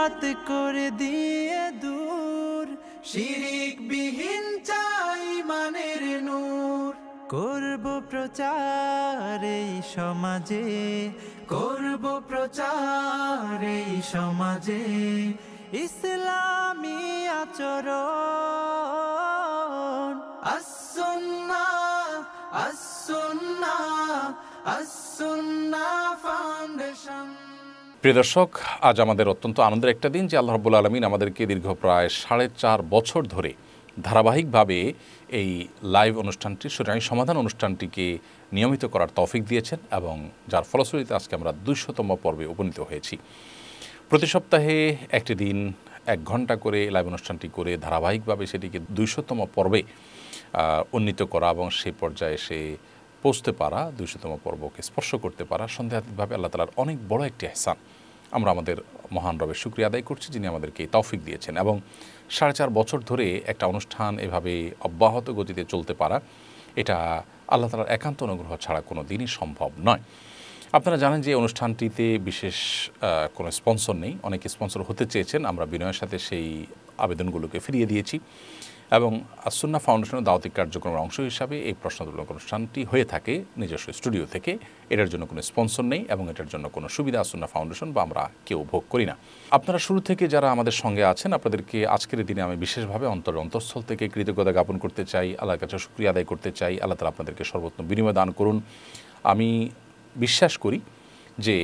জান্নাত করে দিয়ে দূর শিরিক বিহীন চাই মানের নূর করব প্রচার এই সমাজে করব প্রচার এই সমাজে ইসলামী আচরণ আস প্রিয় দর্শক আজ আমাদের অত্যন্ত আনন্দের একটা দিন যে আল্লাহ রব্বুল আলমিন আমাদেরকে দীর্ঘ প্রায় সাড়ে চার বছর ধরে ধারাবাহিকভাবে এই লাইভ অনুষ্ঠানটি সুতরাং সমাধান অনুষ্ঠানটিকে নিয়মিত করার তৌফিক দিয়েছেন এবং যার ফলশ্রুতিতে আজকে আমরা দুশোতম পর্বে উপনীত হয়েছি প্রতি সপ্তাহে একটি দিন এক ঘন্টা করে লাইভ অনুষ্ঠানটি করে ধারাবাহিকভাবে সেটিকে দুইশোতম পর্বে উন্নীত করা এবং সেই পর্যায়ে সে পৌঁছতে পারা দুইশতম পর্বকে স্পর্শ করতে পারা সন্দেহাতীতভাবে আল্লাহ তালার অনেক বড় একটি এহসান আমরা আমাদের মহান রবের শুক্রিয়া আদায় করছি যিনি আমাদেরকে তৌফিক দিয়েছেন এবং সাড়ে চার বছর ধরে একটা অনুষ্ঠান এভাবে অব্যাহত গতিতে চলতে পারা এটা আল্লাহ তালার একান্ত অনুগ্রহ ছাড়া কোনো দিনই সম্ভব নয় আপনারা জানেন যে অনুষ্ঠানটিতে বিশেষ কোনো স্পন্সর নেই অনেকে স্পন্সর হতে চেয়েছেন আমরা বিনয়ের সাথে সেই আবেদনগুলোকে ফিরিয়ে দিয়েছি এবং আসুন্না ফাউন্ডেশনের দাওতিক কার্যক্রমের অংশ হিসাবে এই প্রশ্নোত্তোলন অনুষ্ঠানটি হয়ে থাকে নিজস্ব স্টুডিও থেকে এটার জন্য কোনো স্পন্সর নেই এবং এটার জন্য কোনো সুবিধা আসুন্না ফাউন্ডেশন বা আমরা কেউ ভোগ করি না আপনারা শুরু থেকে যারা আমাদের সঙ্গে আছেন আপনাদেরকে আজকের দিনে আমি বিশেষভাবে অন্তর অন্তঃস্থল থেকে কৃতজ্ঞতা জ্ঞাপন করতে চাই আল্লাহর কাছে সুক্রিয়া আদায় করতে চাই আল্লাহ তালা আপনাদেরকে সর্বোত্তম বিনিময় দান করুন আমি বিশ্বাস করি যে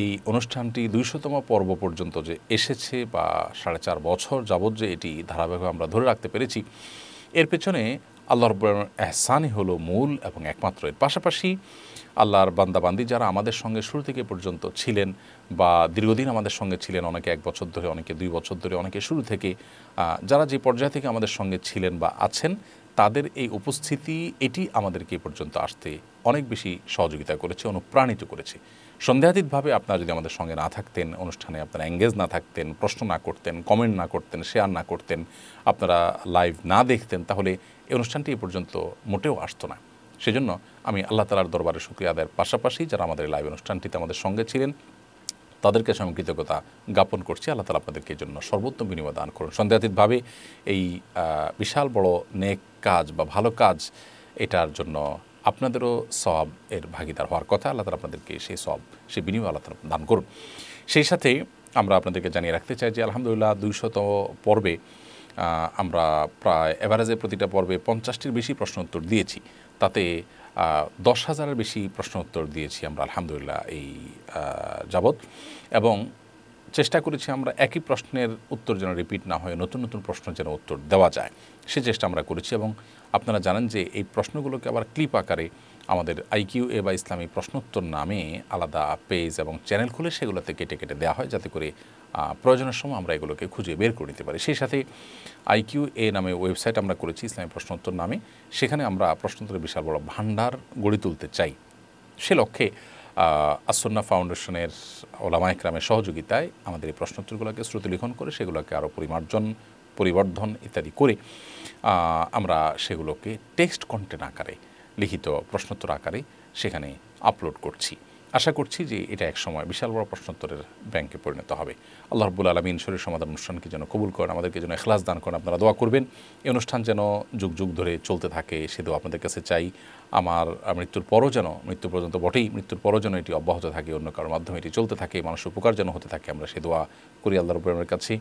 এই অনুষ্ঠানটি দুইশতম পর্ব পর্যন্ত যে এসেছে বা সাড়ে চার বছর যাবৎ যে এটি ধারাবাহিক আমরা ধরে রাখতে পেরেছি এর পেছনে আল্লাহ রব্বুল্লাহর এহসানই হলো মূল এবং একমাত্র এর পাশাপাশি আল্লাহর বান্দাবান্দি যারা আমাদের সঙ্গে শুরু থেকে পর্যন্ত ছিলেন বা দীর্ঘদিন আমাদের সঙ্গে ছিলেন অনেকে এক বছর ধরে অনেকে দুই বছর ধরে অনেকে শুরু থেকে যারা যে পর্যায় থেকে আমাদের সঙ্গে ছিলেন বা আছেন তাদের এই উপস্থিতি এটি আমাদেরকে এ পর্যন্ত আসতে অনেক বেশি সহযোগিতা করেছে অনুপ্রাণিত করেছে সন্দেহাতীতভাবে আপনারা যদি আমাদের সঙ্গে না থাকতেন অনুষ্ঠানে আপনারা এঙ্গেজ না থাকতেন প্রশ্ন না করতেন কমেন্ট না করতেন শেয়ার না করতেন আপনারা লাইভ না দেখতেন তাহলে এই অনুষ্ঠানটি এ পর্যন্ত মোটেও আসতো না সেজন্য আমি আল্লাহ তালার দরবারে শুক্রিয়া আদায়ের পাশাপাশি যারা আমাদের লাইভ অনুষ্ঠানটিতে আমাদের সঙ্গে ছিলেন তাদের কাছে আমি কৃতজ্ঞতা জ্ঞাপন করছি আল্লাহ তালা আপনাদেরকে এই জন্য সর্বোত্তম বিনিময় দান করুন সন্দেহাতীতভাবে এই বিশাল বড় নেক কাজ বা ভালো কাজ এটার জন্য আপনাদেরও সব এর ভাগিদার হওয়ার কথা আল্লাহ তালা আপনাদেরকে সেই সব সেই বিনিময় আল্লাহ তালা দান করুন সেই সাথে আমরা আপনাদেরকে জানিয়ে রাখতে চাই যে আলহামদুলিল্লাহ দুইশত পর্বে আমরা প্রায় অ্যাভারেজে প্রতিটা পর্বে পঞ্চাশটির বেশি প্রশ্ন উত্তর দিয়েছি তাতে দশ হাজারের বেশি প্রশ্ন উত্তর দিয়েছি আমরা আলহামদুলিল্লাহ এই যাবৎ এবং চেষ্টা করেছি আমরা একই প্রশ্নের উত্তর যেন রিপিট না হয় নতুন নতুন প্রশ্ন যেন উত্তর দেওয়া যায় সে চেষ্টা আমরা করেছি এবং আপনারা জানেন যে এই প্রশ্নগুলোকে আবার ক্লিপ আকারে আমাদের আইকিউ এ বা ইসলামী প্রশ্নোত্তর নামে আলাদা পেজ এবং চ্যানেল খুলে সেগুলোতে কেটে কেটে দেওয়া হয় যাতে করে প্রয়োজনের সময় আমরা এগুলোকে খুঁজে বের করে নিতে পারি সেই সাথে আইকিউ এ নামে ওয়েবসাইট আমরা করেছি ইসলামী প্রশ্নোত্তর নামে সেখানে আমরা প্রশ্নোত্তরের বিশাল বড় ভাণ্ডার গড়ে তুলতে চাই সে লক্ষ্যে আসন্না ফাউন্ডেশনের ওলামা একরামের সহযোগিতায় আমাদের এই প্রশ্নোত্তরগুলোকে শ্রুতিলিখন করে সেগুলোকে আরও পরিমার্জন পরিবর্ধন ইত্যাদি করে আমরা সেগুলোকে টেক্সট কন্টেন্ট আকারে লিখিত প্রশ্নোত্তর আকারে সেখানে আপলোড করছি আশা করছি যে এটা এক সময় বিশাল বড় প্রশ্নোত্তরের ব্যাংকে পরিণত হবে আল্লাহ রবুল আলমী শরীর সমাধান অনুষ্ঠানকে যেন কবুল করেন আমাদেরকে যেন এখলাস দান করেন আপনারা দোয়া করবেন এই অনুষ্ঠান যেন যুগ যুগ ধরে চলতে থাকে সে দোয়া আপনাদের কাছে চাই আমার মৃত্যুর পরও যেন মৃত্যু পর্যন্ত বটেই মৃত্যুর পরও যেন এটি অব্যাহত থাকে অন্য কারোর মাধ্যমে এটি চলতে থাকে মানুষ উপকার যেন হতে থাকে আমরা সে দোয়া করি আল্লাহ রবুল কাছে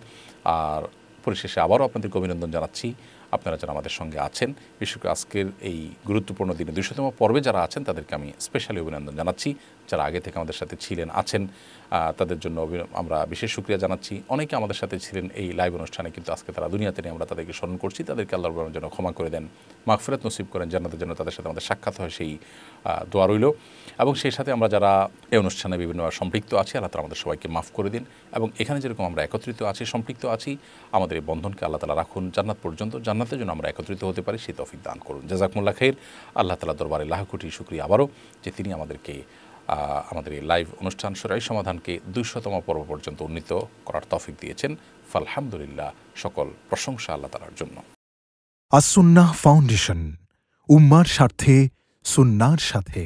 আর পরিশেষে আবারও আপনাদেরকে অভিনন্দন জানাচ্ছি আপনারা যারা আমাদের সঙ্গে আছেন বিশেষ আজকের এই গুরুত্বপূর্ণ দিনে দুশোতম পর্বে যারা আছেন তাদেরকে আমি স্পেশালি অভিনন্দন জানাচ্ছি যারা আগে থেকে আমাদের সাথে ছিলেন আছেন তাদের জন্য আমরা বিশেষ সুক্রিয়া জানাচ্ছি অনেকে আমাদের সাথে ছিলেন এই লাইভ অনুষ্ঠানে কিন্তু আজকে তারা দুনিয়াতে নিয়ে আমরা তাদেরকে স্মরণ করছি তাদেরকে আল্লাহ রবুল্লার জন্য ক্ষমা করে দেন মাগফিরাত নসিব করেন জান্নাতের জন্য তাদের সাথে আমাদের সাক্ষাৎ হয় সেই দোয়া রইল এবং সেই সাথে আমরা যারা এই অনুষ্ঠানে বিভিন্ন সম্পৃক্ত আছি আল্লাহ তারা আমাদের সবাইকে মাফ করে দিন এবং এখানে যেরকম আমরা একত্রিত আছি সম্পৃক্ত আছি আমাদের এই বন্ধনকে আল্লাহ তালা রাখুন জান্নাত পর্যন্ত জান্নাত জান্নাতের জন্য আমরা একত্রিত হতে পারি সে তফিক দান করুন জাজাকমুল্লা খের আল্লাহ তালা দরবারে লাহকুটি শুক্রিয়া আবারও যে তিনি আমাদেরকে আমাদের এই লাইভ অনুষ্ঠান সরাই সমাধানকে দুইশতম পর্ব পর্যন্ত উন্নীত করার তফিক দিয়েছেন ফালহামদুলিল্লাহ সকল প্রশংসা আল্লাহ তালার জন্য আসুন্না ফাউন্ডেশন উম্মার স্বার্থে সুন্নার সাথে